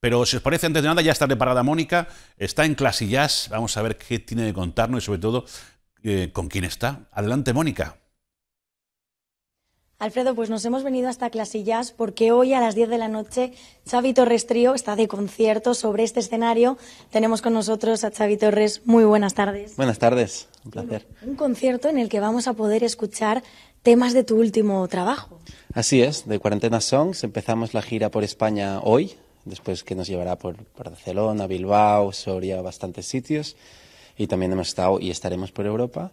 Pero si os parece, antes de nada, ya está preparada Mónica, está en Clasillas, vamos a ver qué tiene de contarnos y sobre todo eh, con quién está. Adelante, Mónica. Alfredo, pues nos hemos venido hasta Clasillas porque hoy a las 10 de la noche Xavi Torres Trío está de concierto sobre este escenario. Tenemos con nosotros a Xavi Torres. Muy buenas tardes. Buenas tardes, un placer. un concierto en el que vamos a poder escuchar temas de tu último trabajo. Así es, de Cuarentena Songs. Empezamos la gira por España hoy, después que nos llevará por, Barcelona, Bilbao, Soria, bastantes sitios. Y también hemos estado y estaremos por Europa.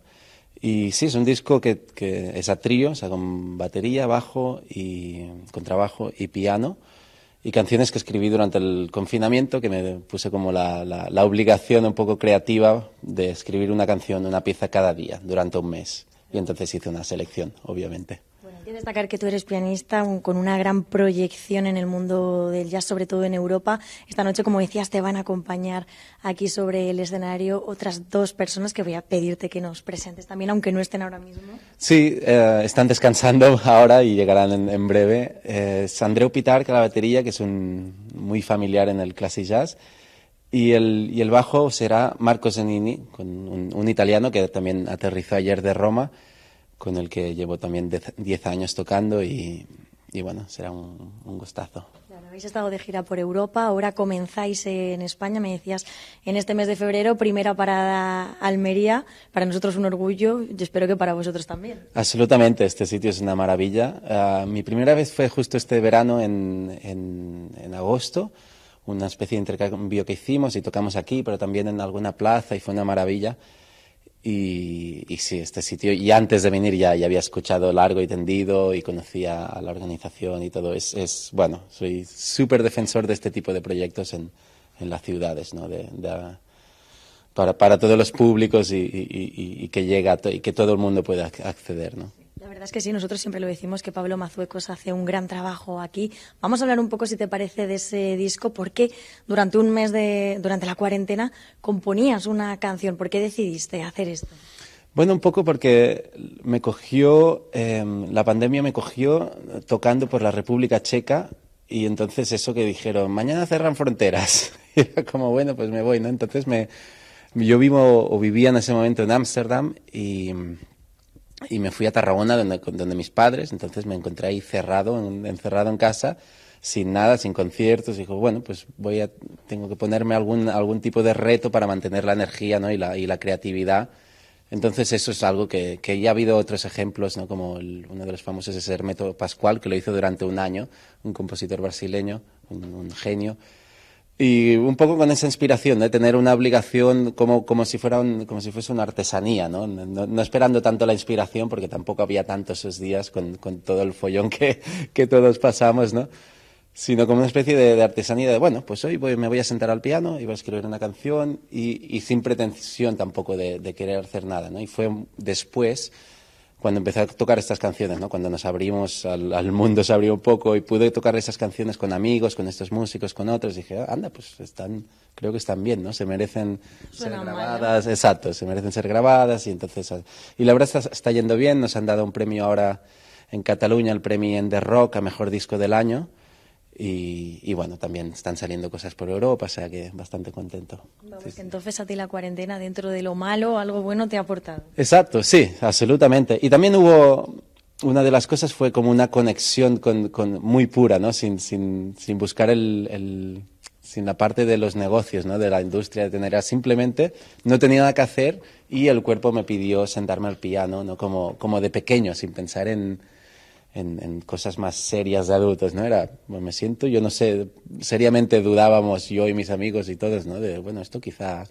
Y sí, es un disco que, es a trío, o sea, con batería, bajo y contrabajo y piano. Y canciones que escribí durante el confinamiento, que me puse como la, la obligación un poco creativa de escribir una canción, una pieza cada día, durante un mes. Y entonces hice una selección, obviamente. Quiero destacar que tú eres pianista con una gran proyección en el mundo del jazz, sobre todo en Europa. Esta noche, como decías, te van a acompañar aquí sobre el escenario otras dos personas que voy a pedirte que nos presentes también, aunque no estén ahora mismo. Sí, eh, están descansando ahora y llegarán en, breve. Eh, es Andreu que la batería, que es un, muy familiar en el clásico jazz. Y el, y el bajo será Marco Zanini, un, un italiano que también aterrizó ayer de Roma con el que llevo también 10 años tocando y, bueno, será un, gustazo. habéis estado de gira por Europa, ahora comenzáis en España, me decías, en este mes de febrero, primera parada Almería, para nosotros un orgullo, y espero que para vosotros también. Absolutamente, este sitio es una maravilla. Ah, mi primera vez fue justo este verano en, en agosto, una especie de intercambio que hicimos y tocamos aquí, pero también en alguna plaza y fue una maravilla. Y, sí, este sitio. Y antes de venir ya, ya había escuchado largo y tendido y conocía a la organización y todo. Es, bueno, soy súper defensor de este tipo de proyectos en, en las ciudades, ¿no? De, para, para todos los públicos y, y que llega y que todo el mundo pueda acceder, ¿no? La verdad es que sí, nosotros siempre lo decimos que Pablo Mazuecos hace un gran trabajo aquí. Vamos a hablar un poco, si te parece, de ese disco, ¿Por qué durante un mes de, durante la cuarentena componías una canción. ¿Por qué decidiste hacer esto? Bueno, un poco porque me cogió, em, la pandemia me cogió tocando por la República Checa y entonces eso que dijeron, mañana cerran fronteras. Y era como, bueno, pues me voy, ¿no? Entonces me, yo vivo o vivía en ese momento en Ámsterdam y y me fui a Tarragona, donde, donde mis padres, entonces me encontré ahí cerrado, encerrado en casa, sin nada, sin conciertos, y dijo, bueno, pues voy a, tengo que ponerme algún, algún tipo de reto para mantener la energía ¿no? y, la, y la creatividad. Entonces eso es algo que, que ya ha habido otros ejemplos, ¿no? como uno de los famosos es Hermeto Pascual, que lo hizo durante un año, un compositor brasileño, un genio, y un poco con esa inspiración de tener una obligación como, si, fuera como si fuese una artesanía, ¿no? esperando tanto la inspiración, porque tampoco había tantos esos días con, todo el follón que, todos pasamos, sino como una especie de, artesanía de, bueno, pues hoy me voy a sentar al piano y voy a escribir una canción y, sin pretensión tampoco de, querer hacer nada, Y fue después cuando empecé a tocar estas canciones, ¿no? Cuando nos abrimos al, mundo, se abrió un poco y pude tocar esas canciones con amigos, con estos músicos, con otros. dije, ah, anda, pues están, creo que están bien, ¿no? Se merecen ser grabadas. Exacto, se merecen ser grabadas y entonces... Y la verdad está, yendo bien, nos han dado un premio ahora en Cataluña, el premio en The Rock a Mejor Disco del Año y, bueno, también están saliendo cosas por Europa, o sea que bastante contento. Vamos, entonces a ti la cuarentena, dentro de lo malo, algo bueno te ha aportado. Exacto, sí, absolutamente. Y también hubo, una de las cosas fue como una conexión con, muy pura, ¿no? Sin, sin, sin buscar el, sin la parte de los negocios, ¿no? De la industria, de tener, simplemente no tenía nada que hacer y el cuerpo me pidió sentarme al piano, ¿no? Como, como de pequeño, sin pensar en en, cosas más serias de adultos, ¿no? Era, bueno, me siento, yo no sé, seriamente dudábamos yo y mis amigos y todos, ¿no? De, bueno, esto quizá,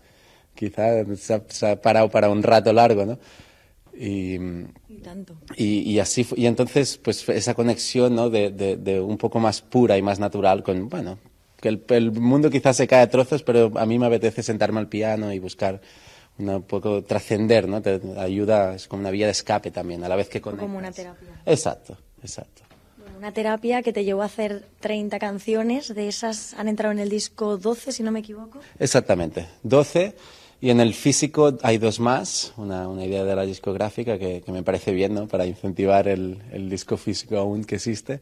quizá se ha, parado para un rato largo, ¿no? Y, y, tanto. y, así, y entonces, pues esa conexión, ¿no? De, un poco más pura y más natural con, bueno, que el, mundo quizás se cae a trozos, pero a mí me apetece sentarme al piano y buscar un poco trascender, ¿no? Te ayuda, es como una vía de escape también, a la vez que con... Como una terapia. Exacto. Exacto. una terapia que te llevó a hacer 30 canciones, de esas han entrado en el disco 12, si no me equivoco. Exactamente, 12. Y en el físico hay dos más, una, una idea de la discográfica que, que, me parece bien, ¿no? Para incentivar el, el disco físico aún que existe.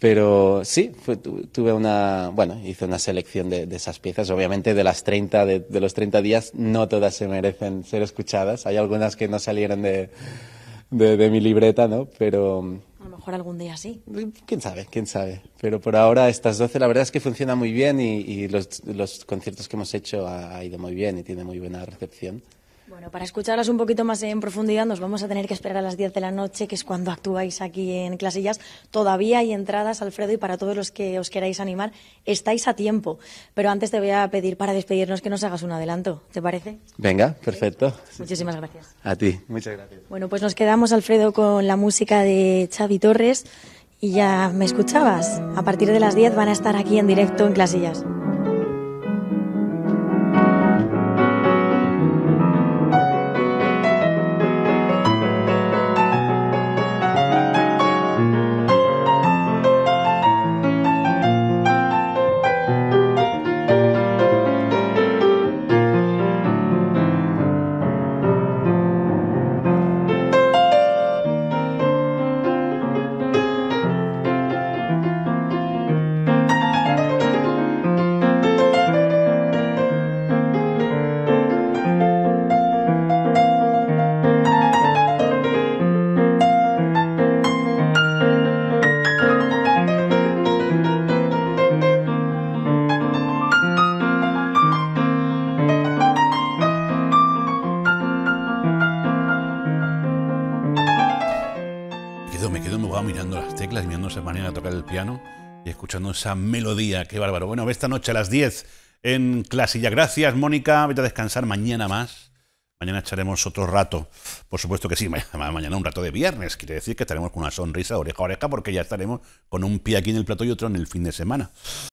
Pero sí, tuve una, bueno, hice una selección de, de esas piezas. Obviamente de las 30, de, los 30 días, no todas se merecen ser escuchadas. Hay algunas que no salieron de, de mi libreta, ¿no? Pero, algún día sí. Quién sabe, quién sabe. Pero por ahora estas 12 la verdad es que funciona muy bien y, los, conciertos que hemos hecho ha ido muy bien y tiene muy buena recepción. Bueno, para escucharlas un poquito más en profundidad nos vamos a tener que esperar a las 10 de la noche, que es cuando actuáis aquí en Clasillas. Todavía hay entradas, Alfredo, y para todos los que os queráis animar, estáis a tiempo. Pero antes te voy a pedir para despedirnos que nos hagas un adelanto, ¿te parece? Venga, perfecto. Muchísimas gracias. A ti. Muchas gracias. Bueno, pues nos quedamos, Alfredo, con la música de Xavi Torres y ya me escuchabas. A partir de las 10 van a estar aquí en directo en Clasillas. teclas, mañana a tocar el piano y escuchando esa melodía. ¡Qué bárbaro! Bueno, esta noche a las 10 en Clasilla. Gracias, Mónica. Vete a descansar mañana más. Mañana echaremos otro rato. Por supuesto que sí, mañana un rato de viernes. Quiere decir que estaremos con una sonrisa oreja a oreja porque ya estaremos con un pie aquí en el plato y otro en el fin de semana.